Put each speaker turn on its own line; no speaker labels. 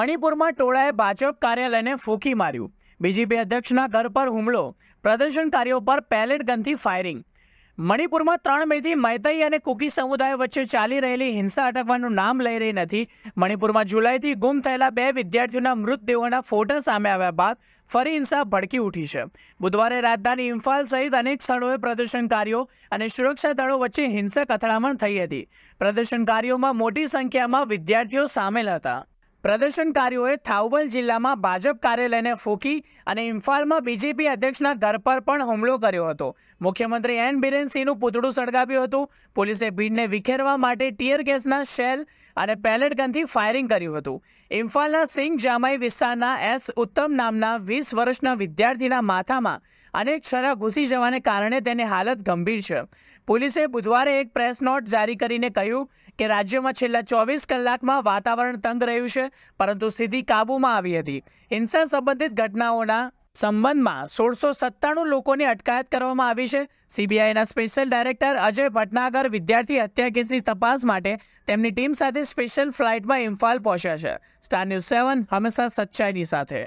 મણિપુરમાં ટોળાએ ભાજપ કાર્યાલયને ફૂંકી માર્યું બીજેપી અધ્યક્ષના ઘર પર હુમલો પ્રદર્શનકારીઓ પર પેલેટ ગનથી ફાયરિંગ મણિપુરમાં ત્રણ મેથી મૈતઈ અને કુકી સમુદાય વચ્ચે ચાલી રહેલી હિંસા અટકવાનું નામ લઈ રહી નથી મણિપુરમાં જુલાઈથી ગુમ થયેલા બે વિદ્યાર્થીઓના મૃતદેહોના ફોટા સામે આવ્યા બાદ ફરી હિંસા ભડકી ઉઠી છે બુધવારે રાજધાની ઇમ્ફાલ સહિત અનેક સ્થળોએ પ્રદર્શનકારીઓ અને સુરક્ષા દળો વચ્ચે હિંસક અથડામણ થઈ હતી પ્રદર્શનકારીઓમાં મોટી સંખ્યામાં વિદ્યાર્થીઓ સામેલ હતા પ્રદર્શનકારીઓએ થાઉબલ જિલ્લામાં ભાજપ કાર્યાલયને ફૂંકી અને ઇમ્ફાલમાં બીજેપી અધ્યક્ષના ઘર પર પણ હુમલો કર્યો હતો મુખ્યમંત્રી એન બિરેન સિંહનું પૂતળું સળગાવ્યું હતું પોલીસે ભીડને વિખેરવા માટે ટીયર ગેસના શેલ અને પેલેટ ગનથી ફાયરિંગ કર્યું હતું ઇમ્ફાલના સિંગ જામાઈ વિસ્તારના એસ ઉત્તમ નામના વીસ વર્ષના વિદ્યાર્થીના માથામાં અનેક છરા ઘૂસી જવાને કારણે તેની હાલત ગંભીર છે પોલીસે બુધવારે એક પ્રેસ નોટ જારી કરીને કહ્યું કે રાજ્યમાં છેલ્લા ચોવીસ કલાકમાં વાતાવરણ તંગ રહ્યું છે પરંતુ સ્થિતિ કાબૂમાં આવી હતી હિંસા સંબંધિત ઘટનાઓના સંબંધમાં સોળસો સત્તાણું લોકોની અટકાયત કરવામાં આવી છે સીબીઆઈના સ્પેશિયલ ડાયરેક્ટર અજય ભટનાગર વિદ્યાર્થી હત્યા કેસની તપાસ માટે તેમની ટીમ સાથે સ્પેશિયલ ફ્લાઇટમાં ઇમ્ફાલ પહોંચ્યા છે સ્ટાર ન્યૂઝ સેવન હંમેશા સચ્ચાઈની સાથે